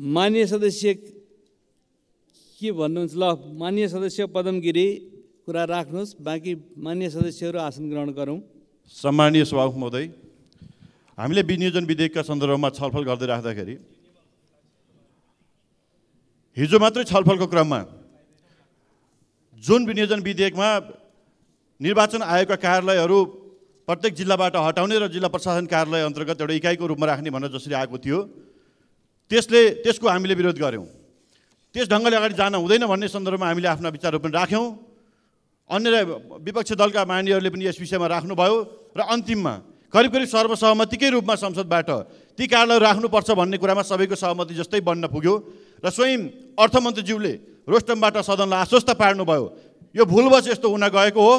मान्य सदस्य के भन्नुहुन्छ ल मान्य सदस्य पदम कुरा राख्नुहोस् बाँकी मान्य सदस्यहरू आसन ग्रहण गरौँ सम्मानीय सभामुख महोदय हामीले विनियोजन विधेयकका सन्दर्भमा छलफल गर्दै राख्दाखेरि हिजो मात्रै छलफलको क्रममा जुन विनियोजन विधेयकमा निर्वाचन आयोगका कार्यालयहरू प्रत्येक जिल्लाबाट हटाउने र जिल्ला प्रशासन कार्यालय अन्तर्गत एउटा इकाइको रूपमा राख्ने भनेर जसरी आएको थियो त्यसले त्यसको हामीले विरोध गऱ्यौँ त्यस ढङ्गले अगाडि जान हुँदैन भन्ने सन्दर्भमा हामीले आफ्ना विचारहरू पनि राख्यौँ अन्य विपक्षी दलका मान्यहरूले पनि यस विषयमा राख्नुभयो र अन्तिममा करिब करिब सर्वसहमतिकै रूपमा संसदबाट ती कार्डहरू राख्नुपर्छ भन्ने कुरामा सबैको सहमति जस्तै बन्न पुग्यो र स्वयं अर्थमन्त्रीज्यूले रोस्टमबाट सदनलाई आश्वस्त पार्नुभयो यो भूलवश यस्तो हुन गएको हो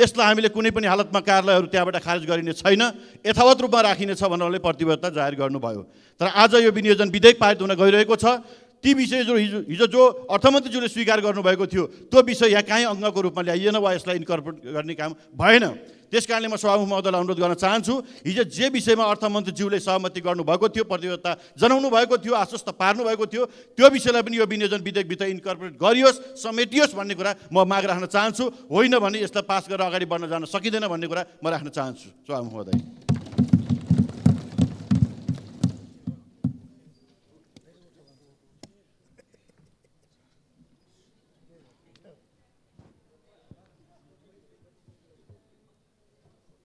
यसलाई हामीले कुनै पनि हालतमा कार्यालयहरू त्यहाँबाट खारेज गरिने छैन यथावत रूपमा राखिनेछ भनेरले प्रतिबद्धता जाहेर गर्नुभयो तर आज यो विनियोजन विधेयक पारित हुन गइरहेको छ ती विषय जो हिजो हिजो जो अर्थमन्त्रीज्यूले स्वीकार गर्नुभएको थियो त्यो विषय यहाँ कहीँ अङ्गको रूपमा ल्याइएन वा यसलाई इन्कर्पोरेट गर्ने काम भएन त्यस कारणले म सभामुख महोदयलाई अनुरोध गर्न चाहन्छु हिजो जे विषयमा अर्थमन्त्रीज्यूले सहमति गर्नुभएको थियो प्रतिबद्धता जनाउनु भएको थियो आश्वस्त पार्नुभएको थियो त्यो विषयलाई पनि यो विनियोजन विधेयकभित्र इन्कर्पोरेट गरियोस् समेटियोस् भन्ने कुरा म माग राख्न चाहन्छु होइन भने यसलाई पास गरेर अगाडि बढ्न जान सकिँदैन भन्ने कुरा म राख्न चाहन्छु सभामुख महोदय